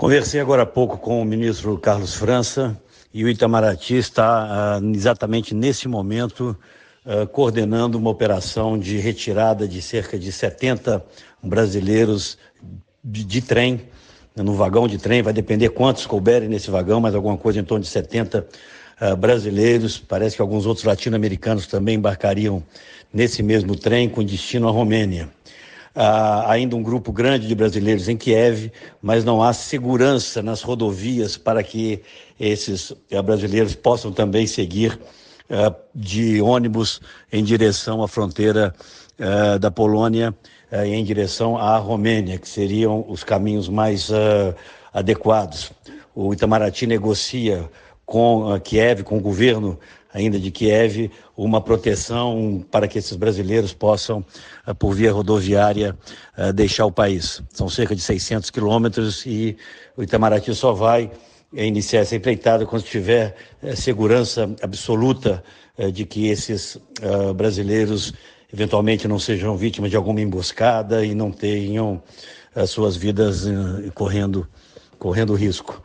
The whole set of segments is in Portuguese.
Conversei agora há pouco com o ministro Carlos França e o Itamaraty está ah, exatamente nesse momento ah, coordenando uma operação de retirada de cerca de 70 brasileiros de, trem, no vagão de trem, vai depender quantos couberem nesse vagão, mas alguma coisa em torno de 70 ah, brasileiros. Parece que alguns outros latino-americanos também embarcariam nesse mesmo trem com destino à Romênia. Há ah, ainda um grupo grande de brasileiros em Kiev, mas não há segurança nas rodovias para que esses eh, brasileiros possam também seguir ah, de ônibus em direção à fronteira ah, da Polônia eh, em direção à Romênia, que seriam os caminhos mais adequados. O Itamaraty negocia com Kiev, com o governo, ainda de Kiev uma proteção para que esses brasileiros possam, eh, por via rodoviária, eh, deixar o país. São cerca de 600 quilômetros e o Itamaraty só vai eh, iniciar essa empreitada quando tiver segurança absoluta de que esses brasileiros eventualmente não sejam vítimas de alguma emboscada e não tenham as suas vidas correndo, correndo risco.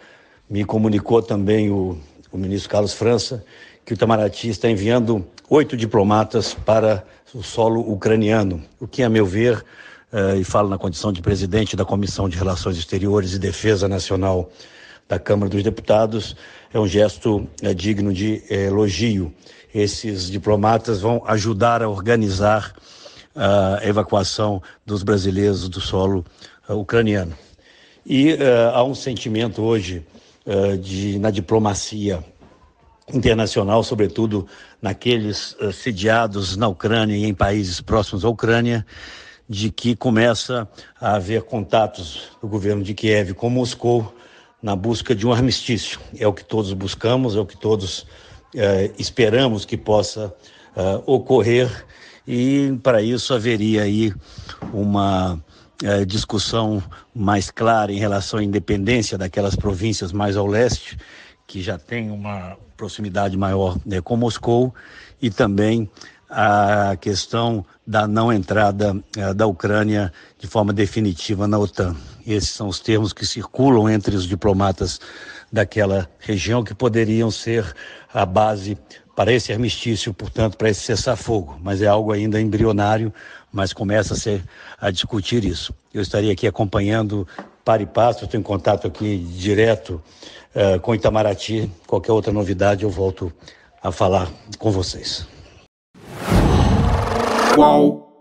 Me comunicou também o, o ministro Carlos França que o Itamaraty está enviando oito diplomatas para o solo ucraniano, o que, a meu ver, eh, e falo na condição de presidente da Comissão de Relações Exteriores e Defesa Nacional da Câmara dos Deputados, é um gesto eh, digno de eh, elogio. Esses diplomatas vão ajudar a organizar eh, a evacuação dos brasileiros do solo eh, ucraniano. E eh, há um sentimento hoje de, na diplomacia internacional, sobretudo naqueles eh, sediados na Ucrânia e em países próximos à Ucrânia, de que começa a haver contatos do governo de Kiev com Moscou na busca de um armistício. É o que todos buscamos, é o que todos eh, esperamos que possa eh, ocorrer, e para isso haveria aí uma discussão mais clara em relação à independência daquelas províncias mais ao leste que já tem uma proximidade maior né, com Moscou, e também a questão da não entrada eh, da Ucrânia de forma definitiva na OTAN. Esses são os termos que circulam entre os diplomatas daquela região que poderiam ser a base para esse armistício, portanto, para esse cessar-fogo. Mas é algo ainda embrionário, mas começa -se a discutir isso. Eu estaria aqui acompanhando para e passo, estou em contato aqui direto uh, com Itamaraty. Qualquer outra novidade eu volto a falar com vocês. Qual?